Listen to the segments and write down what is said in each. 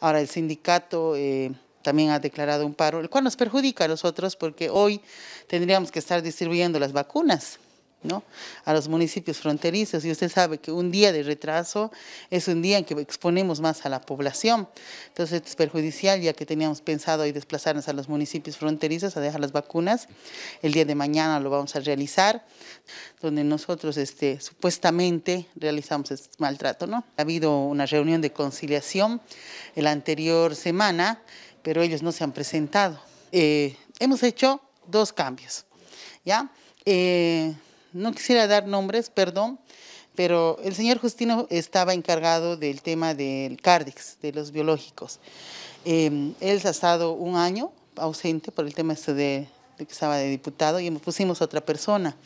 Ahora el sindicato eh, también ha declarado un paro, el cual nos perjudica a nosotros porque hoy tendríamos que estar distribuyendo las vacunas a los municipios fronterizos. Y usted sabe que un día de retraso es un día en que exponemos más a la población. Entonces es perjudicial, ya que teníamos pensado hoy desplazarnos a los municipios fronterizos a dejar las vacunas. El día de mañana lo vamos a realizar, donde nosotros este, supuestamente realizamos este maltrato. ¿no? Ha habido una reunión de conciliación la anterior semana, pero ellos no se han presentado. Eh, hemos hecho dos cambios. ¿ya? Eh, no quisiera dar nombres, perdón, pero el señor Justino estaba encargado del tema del CARDEX, de los biológicos. Em, él ha estado un año ausente por el tema este de, que estaba de diputado y pusimos otra persona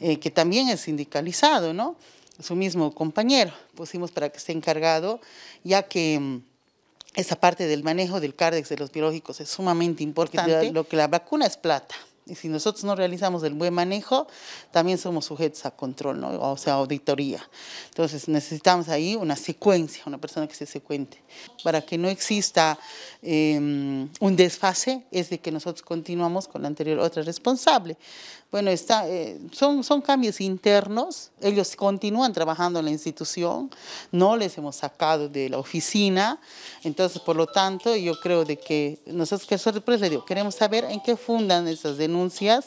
eh, que también es sindicalizado, ¿no? Su mismo compañero, pusimos para que esté encargado, ya que em, esa parte del manejo del CARDEX de los biológicos es sumamente importante. Lo que la vacuna es plata. Y si nosotros no realizamos el buen manejo, también somos sujetos a control, o sea, auditoría. Entonces necesitamos ahí una secuencia, una persona que se secuente. Para que no exista em, un desfase, es de que nosotros continuamos con la anterior otra responsable. Bueno, está, eh, son, son cambios internos, ellos continúan trabajando en la institución, no les hemos sacado de la oficina, entonces por lo tanto yo creo de que nosotros que sorpresa, digo, queremos saber en qué fundan esas denuncias denuncias.